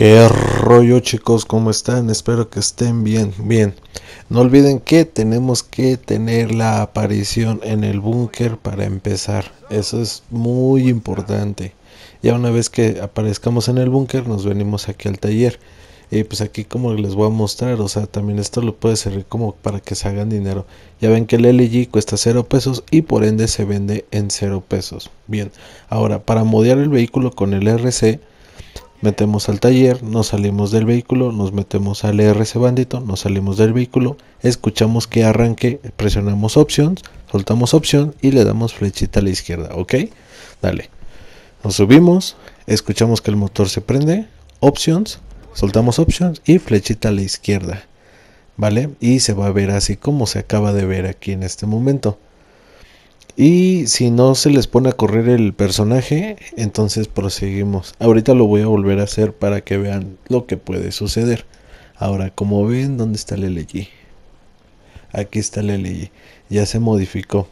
¿Qué rollo chicos? ¿Cómo están? Espero que estén bien, bien. No olviden que tenemos que tener la aparición en el búnker para empezar. Eso es muy importante. Ya una vez que aparezcamos en el búnker nos venimos aquí al taller. Y pues aquí como les voy a mostrar, o sea, también esto lo puede servir como para que se hagan dinero. Ya ven que el LG cuesta 0 pesos y por ende se vende en 0 pesos. Bien, ahora para modear el vehículo con el RC metemos al taller, nos salimos del vehículo, nos metemos al e RC Bandito, nos salimos del vehículo, escuchamos que arranque, presionamos options, soltamos options y le damos flechita a la izquierda, ok, dale, nos subimos, escuchamos que el motor se prende, options, soltamos options y flechita a la izquierda, vale, y se va a ver así como se acaba de ver aquí en este momento. Y si no se les pone a correr el personaje, entonces proseguimos. Ahorita lo voy a volver a hacer para que vean lo que puede suceder. Ahora, como ven, ¿dónde está el LG? Aquí está el LG. Ya se modificó.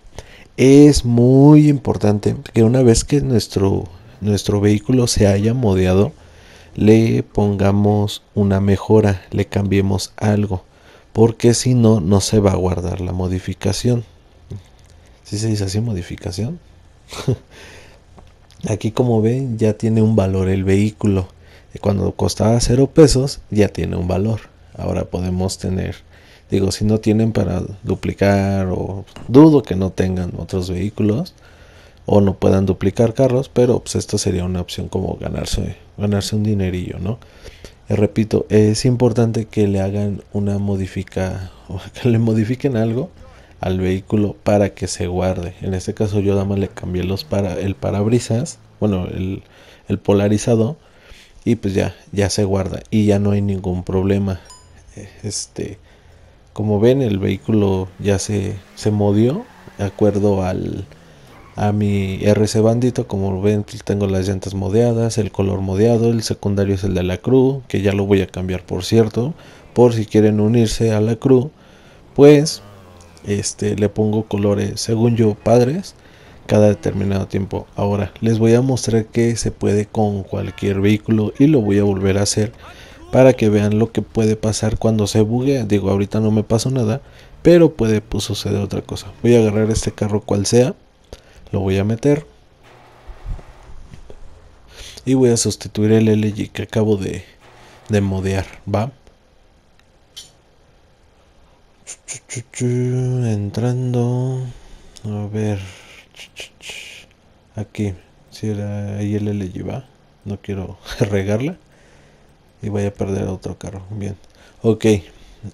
Es muy importante que una vez que nuestro, nuestro vehículo se haya modeado, le pongamos una mejora, le cambiemos algo, porque si no, no se va a guardar la modificación si se dice así modificación. Aquí como ven ya tiene un valor el vehículo. Cuando costaba 0 pesos ya tiene un valor. Ahora podemos tener, digo, si no tienen para duplicar o dudo que no tengan otros vehículos o no puedan duplicar carros, pero pues esto sería una opción como ganarse, ganarse un dinerillo, ¿no? Eh, repito, es importante que le hagan una modifica, que le modifiquen algo al vehículo para que se guarde. En este caso yo nada le cambié los para, el parabrisas, bueno, el, polarizado y pues ya, ya se guarda y ya no hay ningún problema. Este, como ven, el vehículo ya se, se modió de acuerdo al, a mi RC Bandito, como ven tengo las llantas modeadas, el color modeado, el secundario es el de la Cruz, que ya lo voy a cambiar por cierto, por si quieren unirse a la Cruz, pues este, le pongo colores, según yo, padres, cada determinado tiempo. Ahora, les voy a mostrar que se puede con cualquier vehículo y lo voy a volver a hacer para que vean lo que puede pasar cuando se bugue Digo, ahorita no me pasó nada, pero puede pues, suceder otra cosa. Voy a agarrar este carro cual sea, lo voy a meter y voy a sustituir el LG que acabo de, de modear, ¿va? entrando. A ver. Aquí. Si era le va. No quiero regarla. Y voy a perder otro carro. Bien. Ok.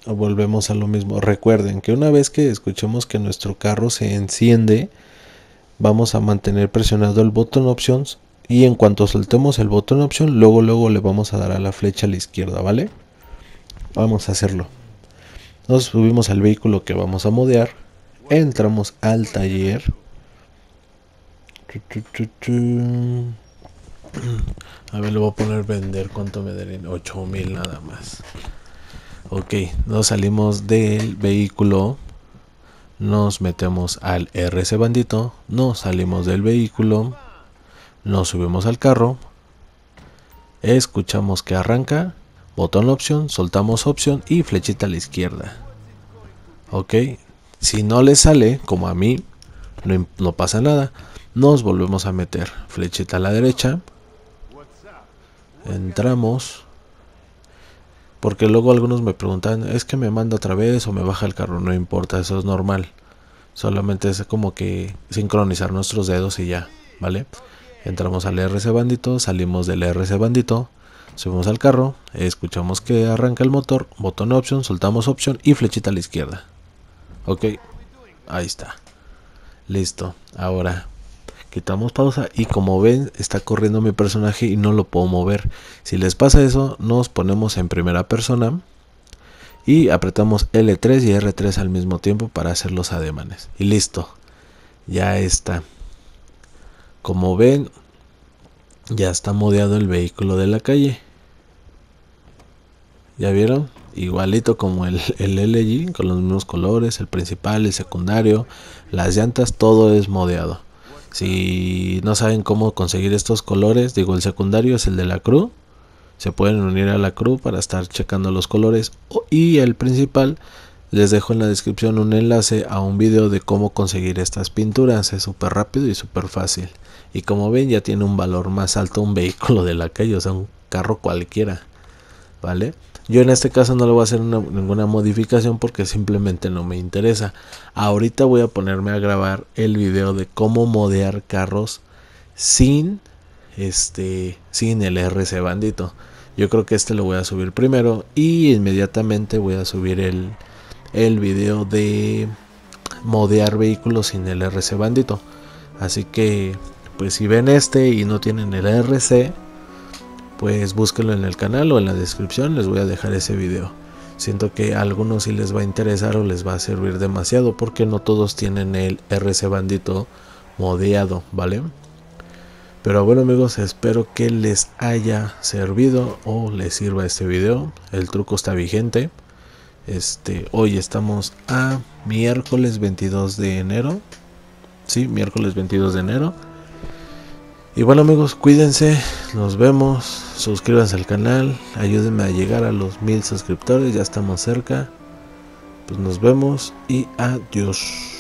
Volvemos a lo mismo. Recuerden que una vez que escuchemos que nuestro carro se enciende, vamos a mantener presionado el botón options. Y en cuanto soltemos el botón option, luego luego le vamos a dar a la flecha a la izquierda, ¿vale? Vamos a hacerlo. Nos subimos al vehículo que vamos a modear. Entramos al taller. A ver, le voy a poner vender. ¿Cuánto me darían? 8000 nada más. Ok, nos salimos del vehículo. Nos metemos al RC Bandito. Nos salimos del vehículo. Nos subimos al carro. Escuchamos que arranca botón opción, soltamos opción y flechita a la izquierda. Ok, si no le sale, como a mí, no, pasa nada. Nos volvemos a meter, flechita a la derecha, entramos. Porque luego algunos me preguntan, es que me manda otra vez o me baja el carro, no importa, eso es normal. Solamente es como que sincronizar nuestros dedos y ya, ¿vale? Entramos al RC Bandito, salimos del RC Bandito Subimos al carro, escuchamos que arranca el motor, botón option, soltamos option y flechita a la izquierda. Ok, ahí está. Listo, ahora quitamos pausa y como ven está corriendo mi personaje y no lo puedo mover. Si les pasa eso, nos ponemos en primera persona y apretamos L3 y R3 al mismo tiempo para hacer los ademanes. Y listo, ya está. Como ven, ya está modeado el vehículo de la calle. ¿Ya vieron? Igualito como el, el LG, con los mismos colores, el principal, el secundario, las llantas, todo es modeado. Si no saben cómo conseguir estos colores, digo, el secundario es el de la cruz. Se pueden unir a la cruz para estar checando los colores. Y el principal les dejo en la descripción un enlace a un video de cómo conseguir estas pinturas, es súper rápido y súper fácil. Y como ven ya tiene un valor más alto un vehículo de la calle, o sea un carro cualquiera, ¿vale? Yo en este caso no le voy a hacer ninguna modificación porque simplemente no me interesa. Ahorita voy a ponerme a grabar el video de cómo modear carros sin este sin el RC bandito. Yo creo que este lo voy a subir primero y inmediatamente voy a subir el el video de modear vehículos sin el RC Bandito. Así que, pues si ven este y no tienen el RC, pues búsquenlo en el canal o en la descripción, les voy a dejar ese video. Siento que a algunos si les va a interesar o les va a servir demasiado porque no todos tienen el RC Bandito modeado, ¿vale? Pero bueno amigos, espero que les haya servido o les sirva este video. El truco está vigente. Este, hoy estamos a miércoles 22 de enero. Sí, miércoles 22 de enero. Y bueno amigos, cuídense, nos vemos, suscríbanse al canal, ayúdenme a llegar a los mil suscriptores, ya estamos cerca. Pues nos vemos y adiós.